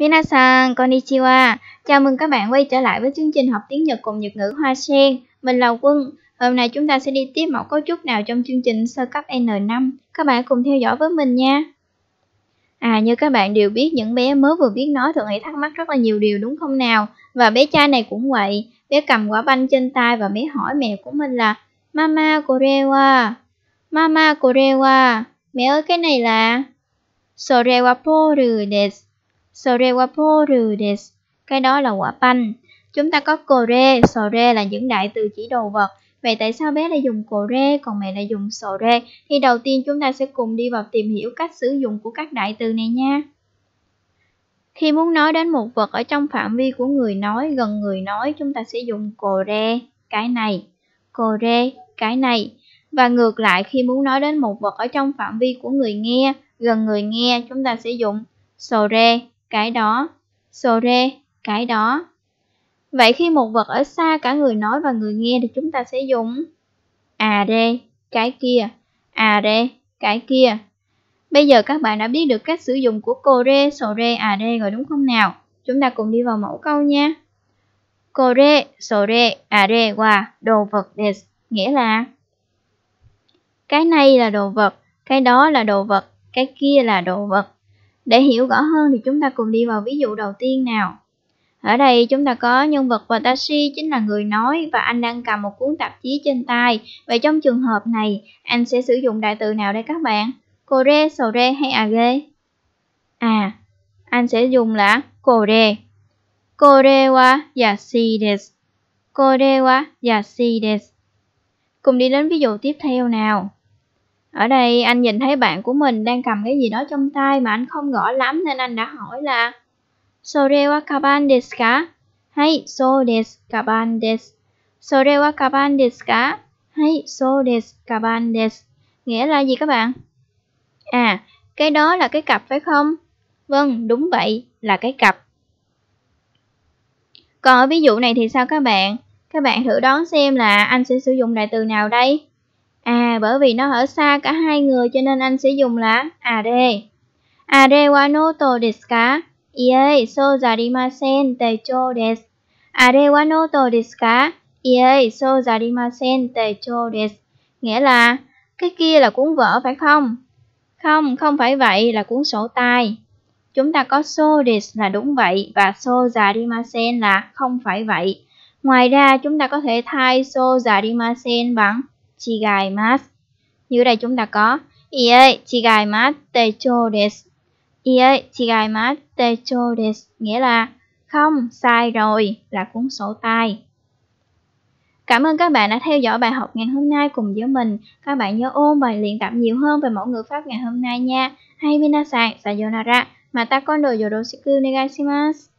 Minasan konnichiwa. Chào mừng các bạn quay trở lại với chương trình học tiếng Nhật cùng Nhật ngữ Hoa Sen. Mình là Quân. Hôm nay chúng ta sẽ đi tiếp một cấu trúc nào trong chương trình sơ cấp N5. Các bạn cùng theo dõi với mình nha. À như các bạn đều biết những bé mới vừa biết nói thường hay thắc mắc rất là nhiều điều đúng không nào? Và bé trai này cũng vậy. Bé cầm quả banh trên tay và bé hỏi mẹ của mình là Mama korewa. Mama korewa. Mẹ ơi cái này là Sorewa poru desu sore waporu desu. Cái đó là quả banh. Chúng ta có kore, sore là những đại từ chỉ đồ vật. Vậy tại sao bé lại dùng kore còn mẹ lại dùng sore? Thì đầu tiên chúng ta sẽ cùng đi vào tìm hiểu cách sử dụng của các đại từ này nha. Khi muốn nói đến một vật ở trong phạm vi của người nói, gần người nói, chúng ta sẽ dùng kore, cái này, kore, cái này. Và ngược lại khi muốn nói đến một vật ở trong phạm vi của người nghe, gần người nghe, chúng ta sẽ dùng sore, cái đó, sore, cái đó. Vậy khi một vật ở xa cả người nói và người nghe thì chúng ta sẽ dùng à cái kia, à cái kia. Bây giờ các bạn đã biết được cách sử dụng của core, sore, à rồi đúng không nào? Chúng ta cùng đi vào mẫu câu nha. core, sore, à qua đồ vật des, nghĩa là cái này là đồ vật, cái đó là đồ vật, cái kia là đồ vật. Để hiểu rõ hơn thì chúng ta cùng đi vào ví dụ đầu tiên nào. Ở đây chúng ta có nhân vật Watashi chính là người nói và anh đang cầm một cuốn tạp chí trên tay. Vậy trong trường hợp này, anh sẽ sử dụng đại từ nào đây các bạn? Kore, sore hay age? À, anh sẽ dùng là kore. Kore wa yashi desu. Kore wa yashi desu. Cùng đi đến ví dụ tiếp theo nào. Ở đây anh nhìn thấy bạn của mình đang cầm cái gì đó trong tay mà anh không rõ lắm nên anh đã hỏi là Sore wa kaban desu ka? Hay so desu kaban desu. Sore wa kaban desu ka? Hay so desu kaban desu. Nghĩa là gì các bạn? À, cái đó là cái cặp phải không? Vâng, đúng vậy, là cái cặp. Còn ở ví dụ này thì sao các bạn? Các bạn thử đoán xem là anh sẽ sử dụng đại từ nào đây? À, bởi vì nó ở xa cả hai người cho nên anh sẽ dùng là are. Are wa no to desu ka? Ie so zarimasen techo desu. Are wa no to desu ka? Ie so zarimasen techo desu. Nghĩa là cái kia là cuốn vở phải không? Không, không phải vậy là cuốn sổ tay. Chúng ta có so desu là đúng vậy và so zarimasen là không phải vậy. Ngoài ra chúng ta có thể thay so zarimasen bằng chigaimasu. như đây chúng ta có ie chigaimasu techo desu. Ie chigaimasu techo desu nghĩa là không, sai rồi là cuốn sổ tay. Cảm ơn các bạn đã theo dõi bài học ngày hôm nay cùng với mình. Các bạn nhớ ôn bài luyện tập nhiều hơn về mẫu ngữ Pháp ngày hôm nay nha. Hay minasan, sayonara, mata kondo yoroshiku negashimasu.